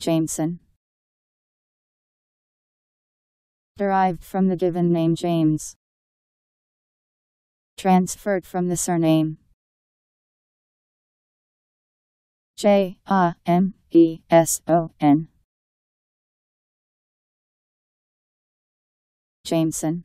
Jameson. Derived from the given name James. Transferred from the surname. J A M E S O N. Jameson.